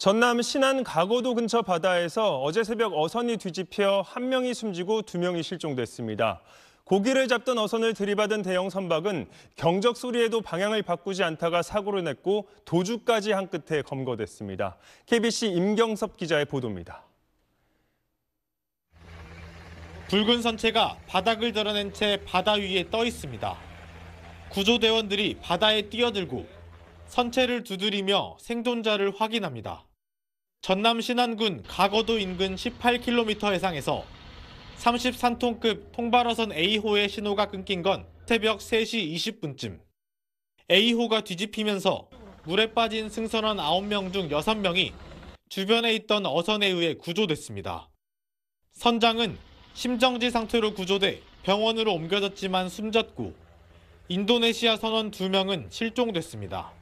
전남 신안 가거도 근처 바다에서 어제 새벽 어선이 뒤집혀 한 명이 숨지고 두 명이 실종됐습니다. 고기를 잡던 어선을 들이받은 대형 선박은 경적 소리에도 방향을 바꾸지 않다가 사고를 냈고 도주까지 한 끝에 검거됐습니다. KBC 임경섭 기자의 보도입니다. 붉은 선체가 바닥을 드러낸 채 바다 위에 떠 있습니다. 구조대원들이 바다에 뛰어들고 선체를 두드리며 생존자를 확인합니다. 전남 신안군 가거도 인근 18km 해상에서 33톤급 통발어선 A호의 신호가 끊긴 건 새벽 3시 20분쯤. A호가 뒤집히면서 물에 빠진 승선원 9명 중 6명이 주변에 있던 어선에 의해 구조됐습니다. 선장은 심정지 상태로 구조돼 병원으로 옮겨졌지만 숨졌고 인도네시아 선원 2명은 실종됐습니다.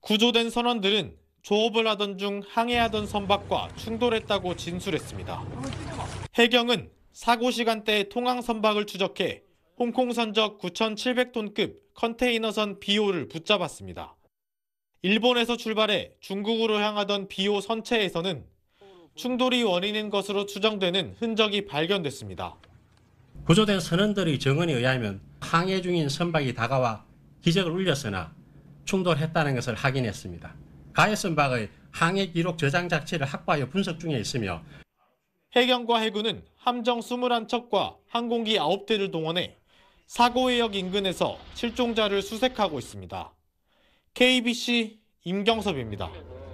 구조된 선원들은 조업을 하던 중 항해하던 선박과 충돌했다고 진술했습니다. 해경은 사고 시간대 통항 선박을 추적해 홍콩 선적 9,700톤급 컨테이너선 비호를 붙잡았습니다. 일본에서 출발해 중국으로 향하던 비호 선체에서는 충돌이 원인인 것으로 추정되는 흔적이 발견됐습니다. 구조된 선원들의 증언에 의하면 항해 중인 선박이 다가와 기적을 울렸으나 충돌했다는 것을 확인했습니다. 가해선박의 항해 기록 저장 장치를 확보하여 분석 중에 있으며 해경과 해군은 함정 21척과 항공기 9대를 동원해 사고해역 인근에서 실종자를 수색하고 있습니다. KBC 임경섭입니다.